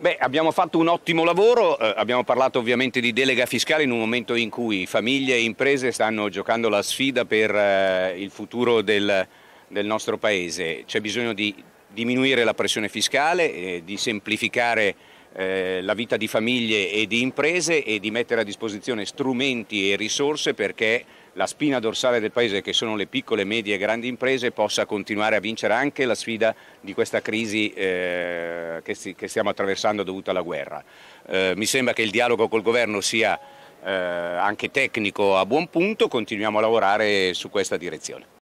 Beh, abbiamo fatto un ottimo lavoro, eh, abbiamo parlato ovviamente di delega fiscale in un momento in cui famiglie e imprese stanno giocando la sfida per eh, il futuro del, del nostro Paese. C'è bisogno di diminuire la pressione fiscale, eh, di semplificare eh, la vita di famiglie e di imprese e di mettere a disposizione strumenti e risorse perché la spina dorsale del paese, che sono le piccole, medie e grandi imprese, possa continuare a vincere anche la sfida di questa crisi eh, che, si, che, stiamo attraversando dovuta alla guerra. Eh, mi sembra che il dialogo col governo sia eh, anche tecnico a buon punto, continuiamo a lavorare su questa direzione.